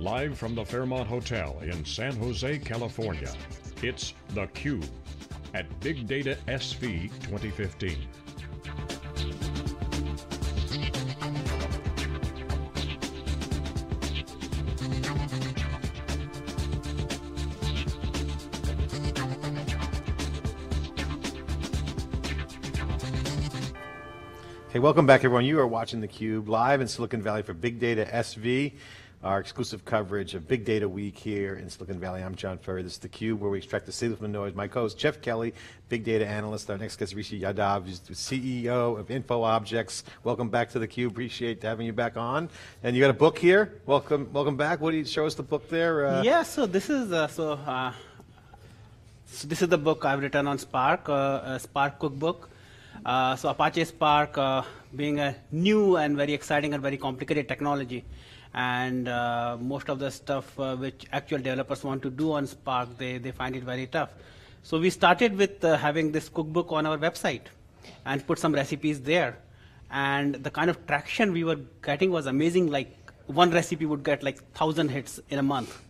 live from the Fairmont Hotel in San Jose, California. It's the Cube at Big Data SV 2015. Hey, welcome back everyone. You are watching theCUBE live in Silicon Valley for Big Data SV our exclusive coverage of Big Data Week here in Silicon Valley. I'm John Furrier. This is theCUBE, where we extract the signal from the noise. My co-host, Jeff Kelly, Big Data Analyst. Our next guest, Rishi Yadav, is the CEO of InfoObjects. Welcome back to theCUBE. Appreciate having you back on. And you got a book here. Welcome welcome back. What do you, show us the book there. Uh, yeah, so this is, uh, so, uh, so, this is the book I've written on Spark, uh, Spark Cookbook. Uh, so Apache Spark uh, being a new and very exciting and very complicated technology and uh, most of the stuff uh, which actual developers want to do on Spark, they, they find it very tough. So we started with uh, having this cookbook on our website and put some recipes there. And the kind of traction we were getting was amazing, like one recipe would get like 1,000 hits in a month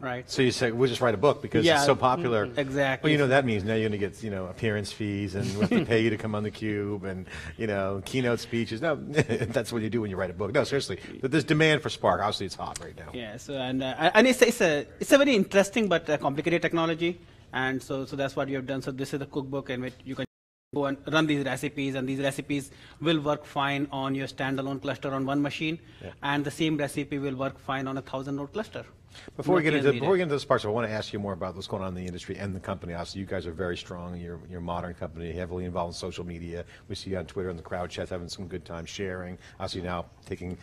right? So you say, we'll just write a book because yeah, it's so popular. Mm-hmm. Exactly. Well, you know, that means now you're going to get, you know, appearance fees and we have to pay you to come on the cube and, you know, keynote speeches. No, that's what you do when you write a book. No, seriously, there's demand for Spark. Obviously, it's hot right now. Yeah, so, and, uh, and it's, it's, a, it's a very interesting but uh, complicated technology. And so, so that's what we have done. So this is the cookbook in which you can go and run these recipes and these recipes will work fine on your standalone cluster on one machine yeah. and the same recipe will work fine on a thousand node cluster. Before we, get into, before we get into this part, I want to ask you more about what's going on in the industry and the company. Obviously, you guys are very strong. You're, you're a modern company, heavily involved in social media. We see you on Twitter and the crowd chats having some good time sharing. Obviously now taking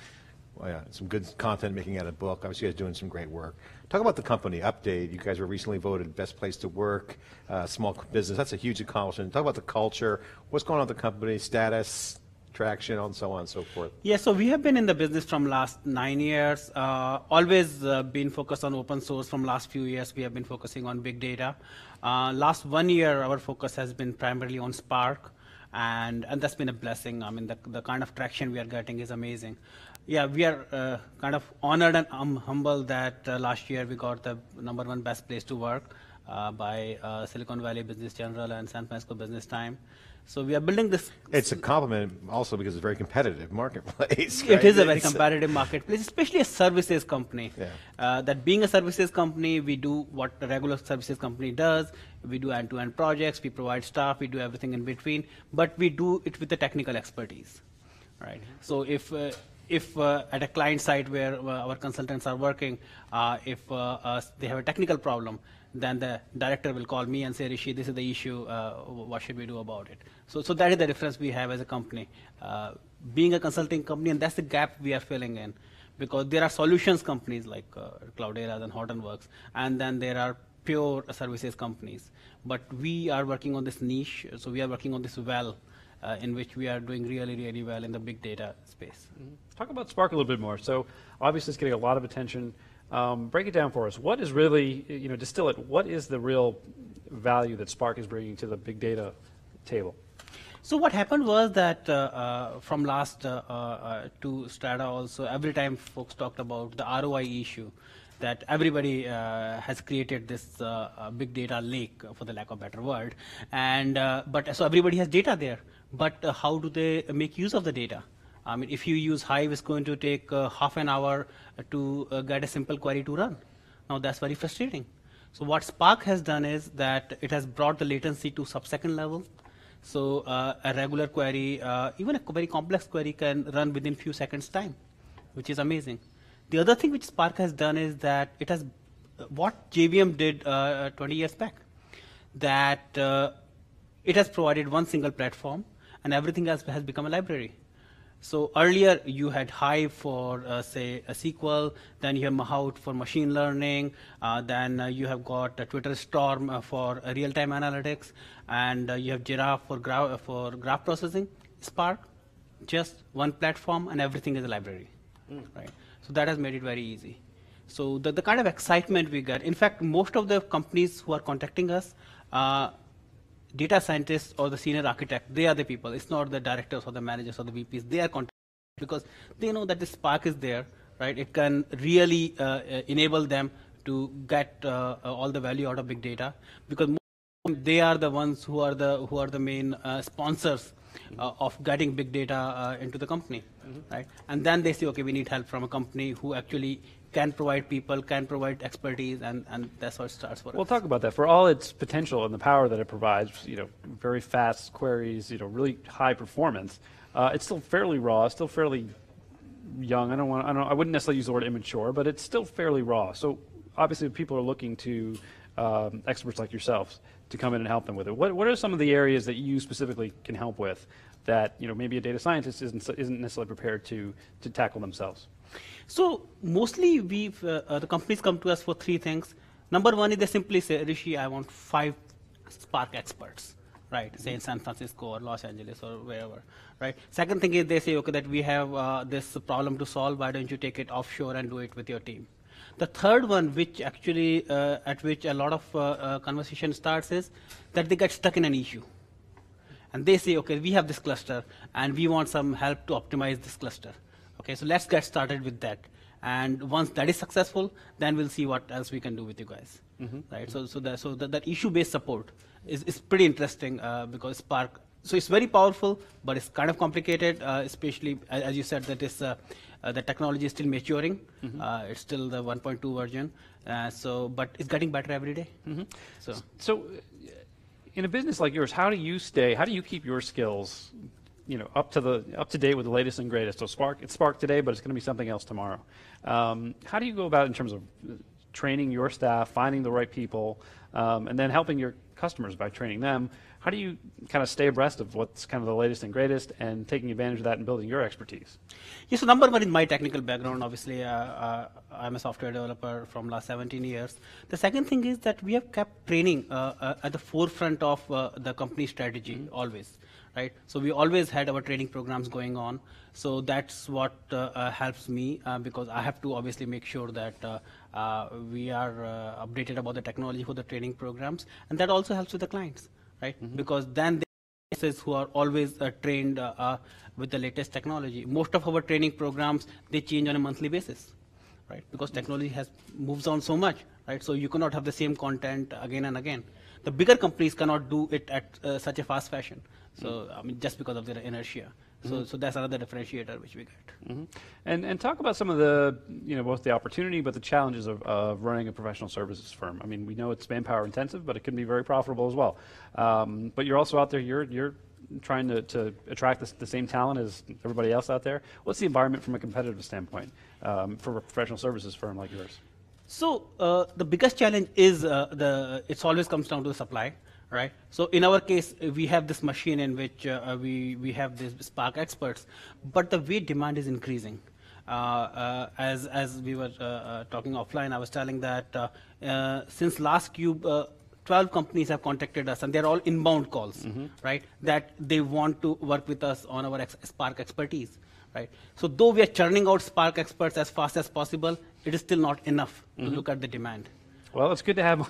oh yeah, some good content making out of book. Obviously, you guys doing some great work. Talk about the company update. You guys were recently voted best place to work, uh, small business. That's a huge accomplishment. Talk about the culture. What's going on with the company? Status, traction, and so on and so forth. Yeah, so we have been in the business from last nine years. Uh, always uh, been focused on open source. From last few years, we have been focusing on big data. Uh, last one year, our focus has been primarily on Spark and and that's been a blessing. I mean, the, the kind of traction we are getting is amazing. Yeah, we are uh, kind of honored and um, humble that uh, last year we got the number one best place to work uh, by uh, Silicon Valley Business General and San Francisco Business Time. So we are building this. It's a compliment also because it's a very competitive marketplace. Right? It is a very competitive marketplace, especially a services company. Yeah. Uh, that being a services company, we do what a regular services company does. We do end-to-end -end projects. We provide staff. We do everything in between, but we do it with the technical expertise, right? So if uh, if uh, at a client site where uh, our consultants are working, uh, if uh, uh, they have a technical problem, then the director will call me and say, Rishi, this is the issue. what should we do about it? So, so that is the difference we have as a company. being a consulting company, and that's the gap we are filling in, because there are solutions companies like Cloudera and Hortonworks, and then there are pure services companies. But we are working on this niche, so we are working on this well uh, in which we are doing really, really well in the big data space. Mm-hmm. Talk about Spark a little bit more. So obviously it's getting a lot of attention. Um, break it down for us. What is really, you know, distill it, what is the real value that Spark is bringing to the big data table? So what happened was that uh, uh, from last uh, uh, uh to Strata also, every time folks talked about the ROI issue, that everybody uh, has created this big data lake, for the lack of better word, and but so everybody has data there, but uh, how do they make use of the data? I mean, if you use Hive, it's going to take uh, half an hour uh, to get a simple query to run. Now that's very frustrating. So what Spark has done is that it has brought the latency to sub-second level. So uh, a regular query, uh, even a very complex query can run within few seconds time, which is amazing. The other thing which Spark has done is that it has, what JVM did uh, 20 years back, that it has provided one single platform and everything else has become a library. So earlier you had Hive for uh, say a SQL, then you have Mahout for machine learning, uh, then uh, you have got uh, Twitter Storm uh, for uh, real-time analytics, and you have Giraffe for, gra for graph processing, Spark, just one platform and everything is a library, mm. right? So that has made it very easy. So the, the kind of excitement we get, in fact, most of the companies who are contacting us data scientists or the senior architect, they are the people. It's not the directors or the managers or the VPs. They are because they know that the Spark is there, right? It can really uh, uh enable them to get uh, uh, all the value out of big data because they are the ones who are the who are the main uh, sponsors uh, of getting big data uh, into the company, mm -hmm. right? And then they say, okay, we need help from a company who actually can provide people, can provide expertise, and, and that's how it starts for we'll us. talk about that. For all its potential and the power that it provides, you know, very fast queries, you know, really high performance, uh, it's still fairly raw, still fairly young. I don't want, I don't, I wouldn't necessarily use the word immature, but it's still fairly raw. So obviously people are looking to um, experts like yourselves to come in and help them with it. What, what are some of the areas that you specifically can help with that you know maybe a data scientist isn't, isn't necessarily prepared to, to tackle themselves? So mostly we uh, uh, the companies come to us for three things. Number one is they simply say, Rishi, I want five Spark experts right? Say in San Francisco or Los Angeles or wherever, right? Second thing is they say, okay, that we have uh, this problem to solve. Why don't you take it offshore and do it with your team, the third one, which actually uh, at which a lot of uh, uh, conversation starts, is that they get stuck in an issue, and they say, okay, we have this cluster, and we want some help to optimize this cluster. Okay, so let's get started with that. And once that is successful, then we'll see what else we can do with you guys. Mm -hmm. Right. Mm -hmm. So, so that so that, that issue-based support is, is pretty interesting uh, because Spark so it's very powerful, but it's kind of complicated, uh, especially as, as, you said that is uh, uh, the technology is still maturing. Mm -hmm. it's still the 1.2 version. so, but it's getting better every day. Mm -hmm. So, so in a business like yours, how do you stay? How do you keep your skills, you know, up to the up to date with the latest and greatest? So Spark, it's Spark today, but it's going to be something else tomorrow. Um, how do you go about in terms of training your staff, finding the right people, um, and then helping your customers by training them? How do you kind of stay abreast of what's kind of the latest and greatest and taking advantage of that and building your expertise? Yeah, so number one, in my technical background, obviously, uh, uh, I'm a software developer from last 17 years. The second thing is that we have kept training uh, uh at the forefront of uh, the company strategy mm -hmm. always, right? So we always had our training programs going on. So that's what uh, helps me because I have to obviously make sure that we are updated about the technology for the training programs, and that also helps with the clients right? Mm -hmm. Because then they who are always uh, trained uh, uh, with the latest technology. Most of our training programs, they change on a monthly basis, right? Because technology has moves on so much, right? So you cannot have the same content again and again. The bigger companies cannot do it at uh, such a fast fashion. So, mm -hmm. I mean, just because of their inertia. So, so that's another differentiator which we get. Mm-hmm. And and talk about some of the you know both the opportunity but the challenges of, of running a professional services firm. I mean, we know it's manpower intensive, but it can be very profitable as well. Um, but you're also out there. You're you're trying to, to attract the, the, same talent as everybody else out there. What's the environment from a competitive standpoint um, for a professional services firm like yours? So uh, the biggest challenge is uh, the it always comes down to the supply right? So in our case, uh, we have this machine in which uh, uh, we, we have these Spark experts, but the weight demand is increasing. Uh, uh, as, as we were uh, talking offline, I was telling that since last cube, 12 companies have contacted us and they're all inbound calls, mm -hmm. right? That they want to work with us on our ex Spark expertise, right? So though we are churning out Spark experts as fast as possible, it is still not enough mm -hmm. to mm-hmm. look at the demand. Well, it's good to have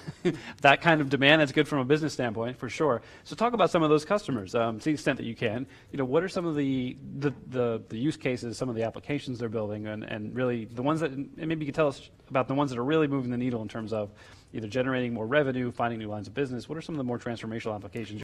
that kind of demand. That's good from a business standpoint, for sure. So talk about some of those customers um, to the extent that you can. You know, what are some of the, the, the, the use cases, some of the applications they're building, and, and really the ones that, and maybe you could tell us about the ones that are really moving the needle in terms of either generating more revenue, finding new lines of business. What are some of the more transformational applications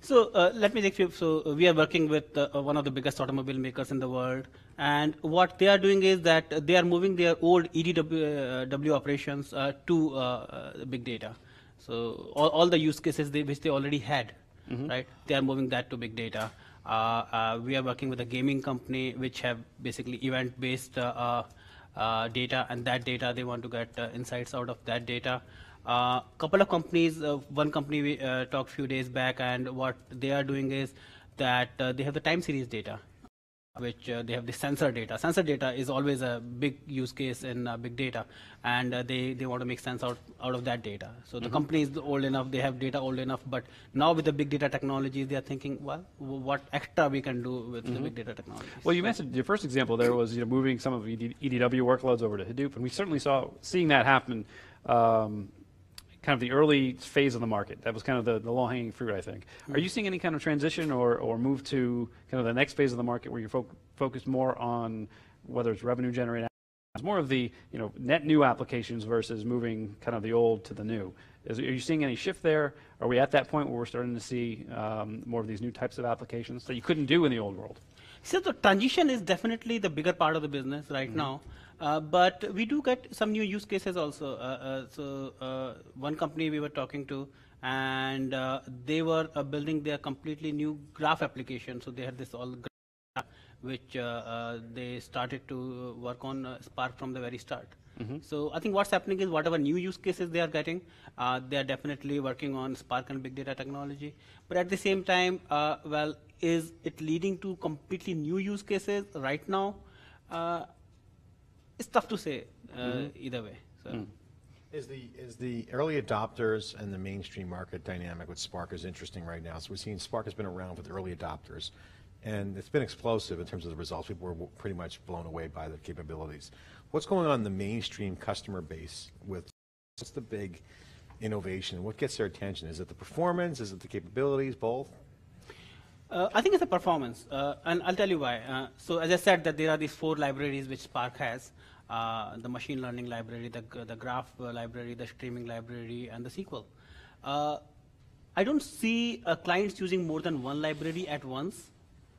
so uh, let me take you. So uh, we are working with uh, uh, one of the biggest automobile makers in the world, and what they are doing is that they are moving their old EDW uh, operations uh, to big data. So all, all the use cases they, which they already had, mm -hmm. right? They are moving that to big data. we are working with a gaming company which have basically event-based data, and that data they want to get insights out of that data. A uh, couple of companies, uh, one company we uh, talked few days back, and what they are doing is that they have the time series data, which they have the sensor data. Sensor data is always a big use case in big data, and they, they want to make sense out, out of that data. So mm-hmm. the company is old enough, they have data old enough, but now with the big data technologies, they are thinking, well, what extra we can do with mm-hmm. the big data technology. Well, you mentioned your first example there was you know, moving some of EDW workloads over to Hadoop, and we certainly saw seeing that happen. Um, kind of the early phase of the market. That was kind of the, the low-hanging fruit, I think. Hmm. Are you seeing any kind of transition or, or move to kind of the next phase of the market where you're fo focused more on whether it's revenue generating, it's more of the you know net new applications versus moving kind of the old to the new. Is, are you seeing any shift there? Are we at that point where we're starting to see um, more of these new types of applications that you couldn't do in the old world? So the transition is definitely the bigger part of the business right mm -hmm. now. Uh, but we do get some new use cases also. Uh, uh so uh, one company we were talking to, and they were building their completely new graph application. So they had this all graph, which they started to work on Spark from the very start. Mm -hmm. So I think what's happening is whatever new use cases they are getting, uh, they are definitely working on Spark and big data technology. But at the same time, uh, well, is it leading to completely new use cases right now? Uh, it's tough to say uh, mm-hmm. either way. So. Mm. Is the is the early adopters and the mainstream market dynamic with Spark is interesting right now. So we've seen Spark has been around with early adopters, and it's been explosive in terms of the results. People were pretty much blown away by the capabilities. What's going on in the mainstream customer base with what's the big innovation? What gets their attention? Is it the performance? Is it the capabilities? Both? Uh, I think it's a performance, uh, and I'll tell you why. Uh, so as I said, that there are these four libraries which Spark has: uh, the machine learning library, the, the graph library, the streaming library, and the SQL. Uh, I don't see uh, clients using more than one library at once,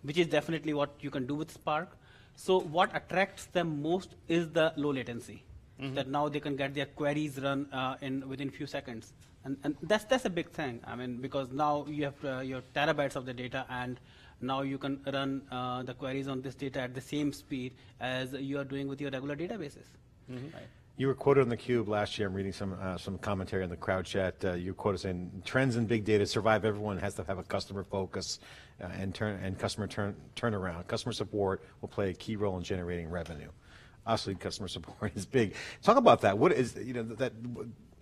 which is definitely what you can do with Spark. So what attracts them most is the low latency, mm -hmm. that now they can get their queries run in within few seconds. And, and that's, that's a big thing. I mean, because now you have uh, your terabytes of the data and now you can run uh, the queries on this data at the same speed as you are doing with your regular databases. Mm -hmm. right. You were quoted on theCUBE last year, I'm reading some, uh, some commentary on the crowd chat, uh, you quoted saying, trends in big data survive, everyone has to have a customer focus uh, and, turn, and customer turn, turnaround. Customer support will play a key role in generating revenue. Obviously, customer support is big. Talk about that. What is, you know, that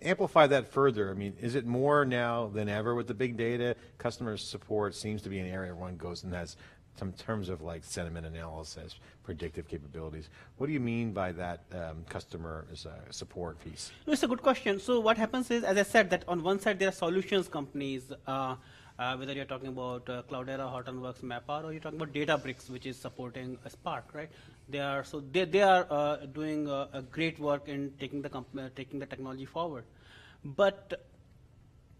amplify that further. I mean, is it more now than ever with the big data? Customer support seems to be an area one goes and has in terms of like sentiment analysis, predictive capabilities. What do you mean by that um, customer uh, support piece? No, it's a good question. So what happens is, as I said, that on one side there are solutions companies, uh, uh, whether you're talking about uh, Cloudera, Hortonworks, Mapper, or you're talking about Databricks, which is supporting Spark, right? They are so they they are uh, doing uh, a great work in taking the uh, taking the technology forward, but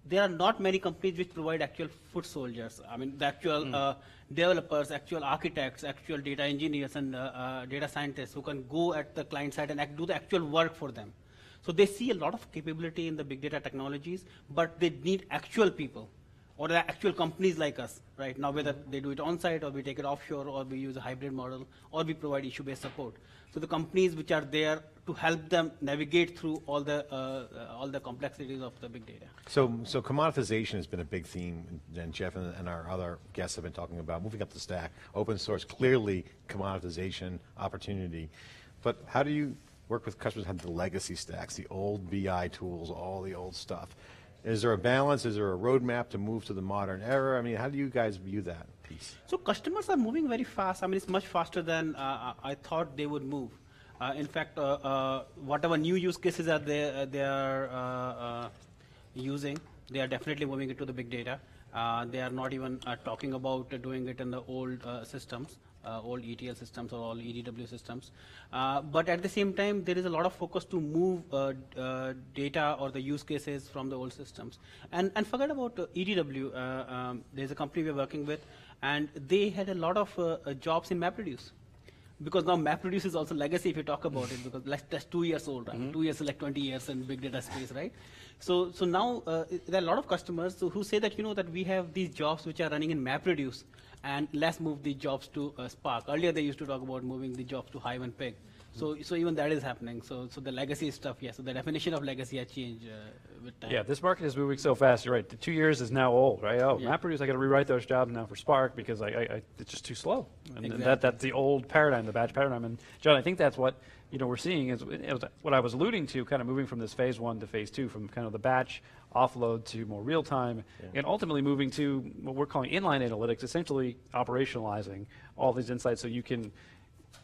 there are not many companies which provide actual foot soldiers. I mean, the actual mm. developers, actual architects, actual data engineers, and uh, data scientists who can go at the client side and do the actual work for them. So they see a lot of capability in the big data technologies, but they need actual people or the actual companies like us right now, whether they do it on-site or we take it offshore or we use a hybrid model or we provide issue-based support. So the companies which are there to help them navigate through all the uh, uh all the complexities of the big data. So, so commoditization has been a big theme, and Jeff and, and our other guests have been talking about moving up the stack. Open source, clearly commoditization opportunity, but how do you work with customers who have the legacy stacks, the old BI tools, all the old stuff? Is there a balance? Is there a roadmap to move to the modern era? I mean, how do you guys view that piece? So customers are moving very fast. I mean, it's much faster than uh, I thought they would move. Uh, in fact, uh, uh whatever new use cases are they, uh, they are uh, using, they are definitely moving into the big data. they are not even talking about doing it in the old systems old uh, ETL systems or all EDW systems. Uh, but at the same time, there is a lot of focus to move uh, data or the use cases from the old systems. And, and forget about EDW. Um, there's a company we're working with, and they had a lot of jobs in MapReduce because now MapReduce is also legacy if you talk about it because like, that's two years old, right? Mm -hmm. Two years, like 20 years in big data space, right? So, so now uh, there are a lot of customers who say that you know that we have these jobs which are running in MapReduce, and let's move the jobs to uh, Spark. Earlier they used to talk about moving the jobs to Hive and Pig. So, so even that is happening. So, so the legacy stuff, yeah. So the definition of legacy has changed uh, with time. Yeah, this market is moving so fast. You're right. The two years is now old, right? Oh, yeah. MapReduce, I got to rewrite those jobs now for Spark because I, I, I it's just too slow. And, exactly. that, that's the old paradigm, the batch paradigm. And John, I think that's what you know we're seeing is what I was alluding to, kind of moving from this phase one to phase two, from kind of the batch offload to more real time, yeah. and ultimately moving to what we're calling inline analytics, essentially operationalizing all these insights so you can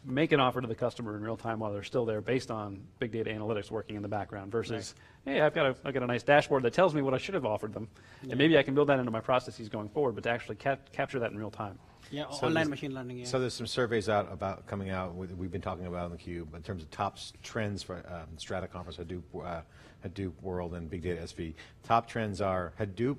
make an offer to the customer in real time while they're still there based on big data analytics working in the background versus, right. hey, I've got, a, I've got a nice dashboard that tells me what I should have offered them, yeah. and maybe I can build that into my processes going forward, but to actually cap capture that in real time. Yeah, so online machine learning. Yeah. So there's some surveys out about coming out. We've been talking about on the cube in terms of top trends for um, Strata conference. I do uh, Hadoop world and big data SV, top trends are Hadoop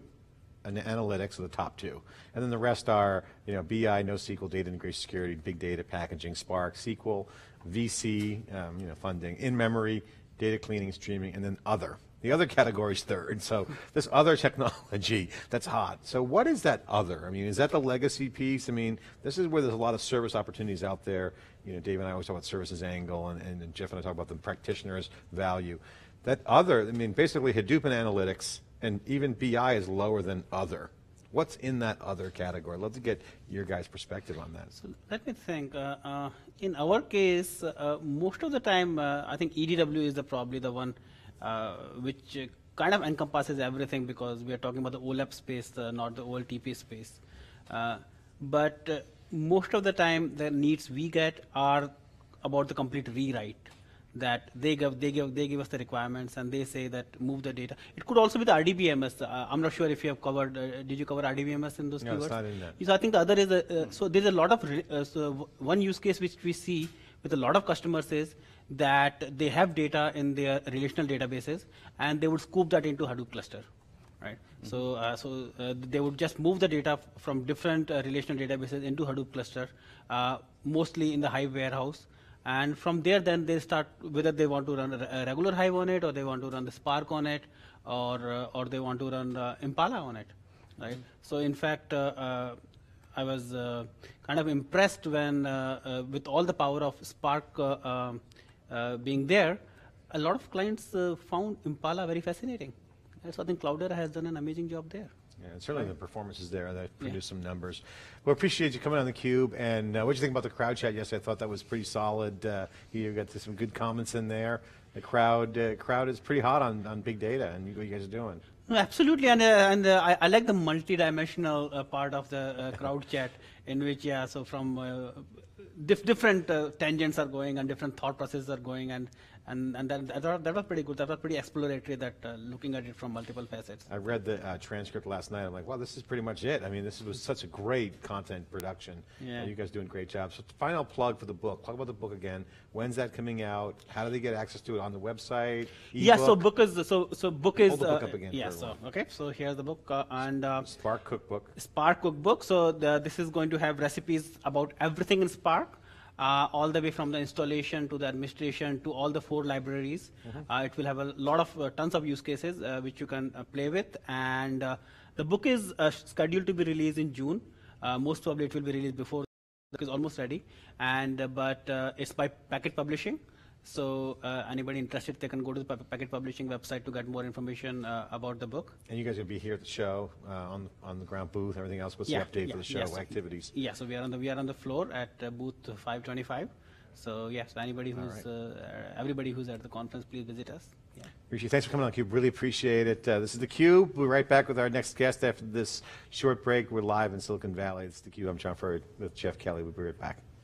and analytics are the top two. And then the rest are you know, BI, NoSQL, data integration security, big data packaging, Spark, SQL, VC, um, you know, funding, in-memory, data cleaning, streaming, and then other. The other category is third, so this other technology that's hot. So what is that other? I mean, is that the legacy piece? I mean, this is where there's a lot of service opportunities out there. You know, Dave and I always talk about services angle, and, and Jeff and I talk about the practitioner's value. That other, I mean, basically Hadoop and analytics, and even BI is lower than other. What's in that other category? Let's love to get your guys' perspective on that. So let me think. Uh, uh, in our case, uh, most of the time, uh, I think EDW is the, probably the one uh, which kind of encompasses everything because we are talking about the OLAP space, not the OLTP space. Uh, but most of the time, the needs we get are about the complete rewrite that they give they give they give us the requirements and they say that move the data. It could also be the RDBMS. Uh, I'm not sure if you have covered. Uh, did you cover RDBMS in those no, keywords? So I think the other is a, uh, uh, so there's a lot of uh, so one use case which we see with a lot of customers is that they have data in their relational databases and they would scoop that into Hadoop cluster right? Mm -hmm. So, uh, so uh, they would just move the data from different uh, relational databases into Hadoop cluster, mostly in the Hive warehouse, and from there then they start whether they want to run a regular hive on it or they want to run the spark on it or uh, or they want to run impala on it right mm -hmm. so in fact uh, uh, i was uh, kind of impressed when uh, uh, with all the power of spark um, being there a lot of clients found impala very fascinating so i think cloudera has done an amazing job there yeah, certainly the performance is there. That produced yeah. some numbers. Well, appreciate you coming on the Cube. And uh, what did you think about the crowd chat yesterday? I thought that was pretty solid. Uh, you got some good comments in there. The crowd uh, crowd is pretty hot on, on big data and what you guys are doing. Absolutely, and, uh, and uh, I, I, like the multi-dimensional uh, part of the uh, crowd chat, in which yeah, so from uh, different uh, tangents are going and different thought processes are going, and and and that, that, that was pretty good. That was pretty exploratory. That uh, looking at it from multiple facets. I read the uh, transcript last night. I'm like, wow, this is pretty much it. I mean, this was such a great content production. Yeah, you guys doing a great job. So final plug for the book. Talk about the book again. When's that coming out? How do they get access to it on the website? E yeah, so book is so so book is. the book up uh, again. Yeah, so okay, so here's the book uh, and uh, Spark Cookbook. Spark Cookbook. So the, this is going to have recipes about everything in Spark uh, all the way from the installation to the administration to all the four libraries. Mm -hmm. uh, it will have a lot of uh, tons of use cases uh, which you can uh, play with. And uh, the book is scheduled to be released in June. most probably it will be released before the book is almost ready. And but it's by Packet Publishing. So uh, anybody interested, they can go to the Packet Publishing website to get more information uh, about the book. And you guys will be here at the show uh, on on the ground booth, everything else. What's yeah, the update yeah, for the show activities? Yeah, so we are on the we are on the floor at uh, booth 525. So yes, anybody who's right. Uh, everybody who's at the conference, please visit us. Yeah. Rishi, thanks for coming on Cube. Really appreciate it. Uh, this is the Cube. We're right back with our next guest after this short break. We're live in Silicon Valley. It's the Cube. I'm John Furrier with Jeff Kelly. We'll be right back.